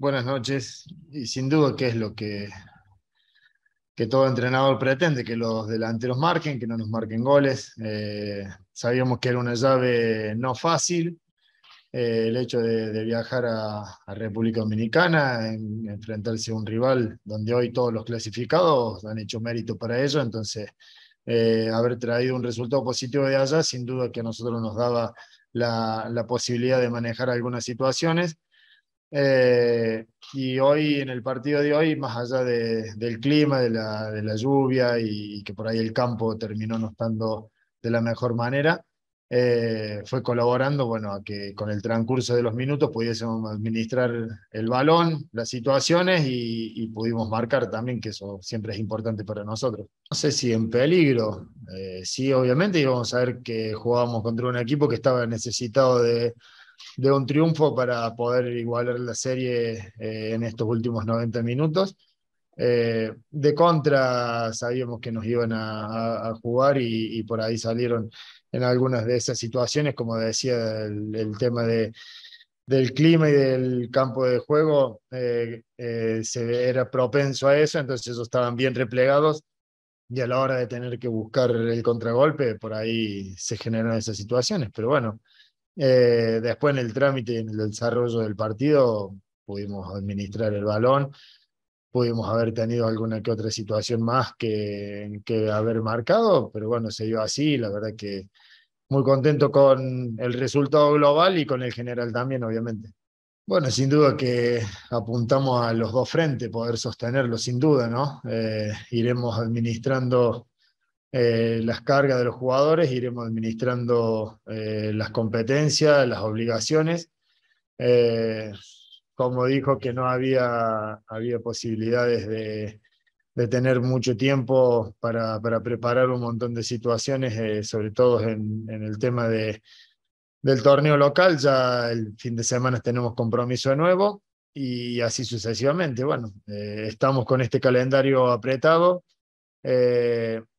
Buenas noches. Y sin duda que es lo que, que todo entrenador pretende, que los delanteros marquen, que no nos marquen goles. Eh, sabíamos que era una llave no fácil. Eh, el hecho de, viajar a, República Dominicana, enfrentarse a un rival donde hoy todos los clasificados han hecho mérito para ello, entonces eh, haber traído un resultado positivo de allá, sin duda que a nosotros nos daba la, la posibilidad de manejar algunas situaciones eh, y hoy, en el partido de hoy, más allá del clima, de la, de la lluvia y, que por ahí el campo terminó no estando de la mejor manera, eh, fue colaborando bueno, a que con el transcurso de los minutos pudiésemos administrar el balón, las situaciones y, pudimos marcar también, que eso siempre es importante para nosotros. No sé si en peligro, eh, sí, obviamente, íbamos a ver que jugábamos contra un equipo que estaba necesitado de de un triunfo para poder igualar la serie eh, en estos últimos 90 minutos. Eh, de contra sabíamos que nos iban a, jugar y, por ahí salieron en algunas de esas situaciones, como decía el, tema de, del clima y del campo de juego, eh, se era propenso a eso, entonces ellos estaban bien replegados y a la hora de tener que buscar el contragolpe, por ahí se generan esas situaciones, pero bueno. Eh, después en el trámite en el desarrollo del partido pudimos administrar el balón, pudimos haber tenido alguna que otra situación más que, que haber marcado, pero bueno, se dio así, la verdad que muy contento con el resultado global y con el general también, obviamente. Bueno, sin duda que apuntamos a los dos frentes, poder sostenerlo, sin duda, ¿no? Eh, iremos administrando eh, las cargas de los jugadores, iremos administrando eh, las competencias, las obligaciones. Eh, como dijo que no había, había posibilidades de, de tener mucho tiempo para, para, preparar un montón de situaciones, sobre todo en, el tema de, del torneo local, ya el fin de semana tenemos compromiso de nuevo y así sucesivamente. Bueno, estamos con este calendario apretado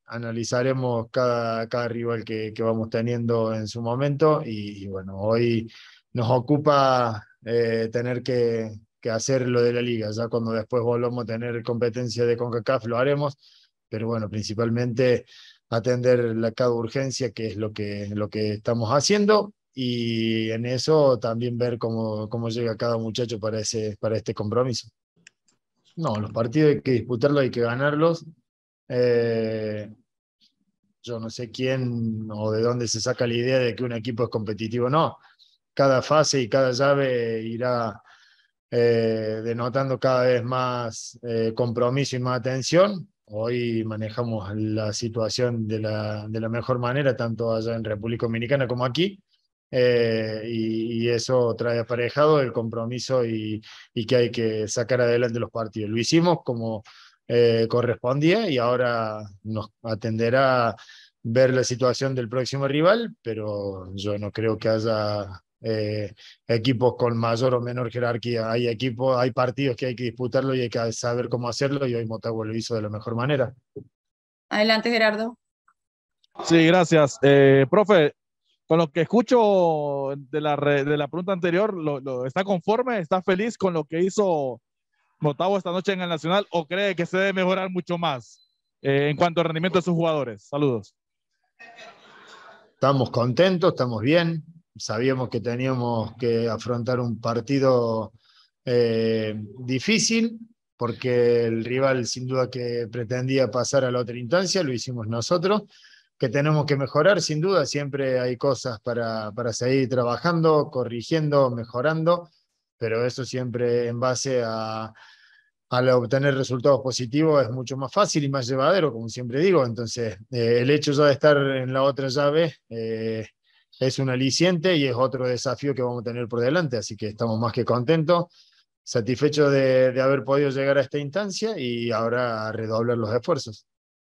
analizaremos cada, cada rival que, que, vamos teniendo en su momento y, bueno, hoy nos ocupa eh, tener que, que, hacer lo de la liga, ya cuando después volvamos a tener competencia de CONCACAF lo haremos, pero bueno, principalmente atender la, cada urgencia que es lo que, lo que estamos haciendo y en eso también ver cómo, cómo llega cada muchacho para, ese, para este compromiso. No, los partidos hay que disputarlos, hay que ganarlos eh, yo no sé quién o de dónde se saca la idea de que un equipo es competitivo. No, cada fase y cada llave irá eh, denotando cada vez más eh, compromiso y más atención. Hoy manejamos la situación de la, de la, mejor manera, tanto allá en República Dominicana como aquí. y, y, eso trae aparejado el compromiso y, y que hay que sacar adelante los partidos. Lo hicimos como, eh, correspondía y ahora nos atenderá ver la situación del próximo rival, pero yo no creo que haya eh, equipos con mayor o menor jerarquía. Hay equipos, hay partidos que hay que disputarlo y hay que saber cómo hacerlo y hoy Motagua lo hizo de la mejor manera. Adelante, Gerardo. Sí, gracias. Eh, profe, con lo que escucho de la, de la pregunta anterior, ¿está conforme? ¿Está feliz con lo que hizo Motavo esta noche en el Nacional o cree que se debe mejorar mucho más eh, en cuanto al rendimiento de sus jugadores? Saludos. Estamos contentos, estamos bien. Sabíamos que teníamos que afrontar un partido eh, difícil porque el rival sin duda que pretendía pasar a la otra instancia, lo hicimos nosotros, que tenemos que mejorar sin duda, siempre hay cosas para, para seguir trabajando, corrigiendo, mejorando pero eso siempre en base a, al obtener resultados positivos es mucho más fácil y más llevadero, como siempre digo. Entonces, eh, el hecho ya de estar en la otra llave eh, es un aliciente y es otro desafío que vamos a tener por delante, así que estamos más que contentos, satisfechos de, de haber podido llegar a esta instancia y ahora redoblar los esfuerzos.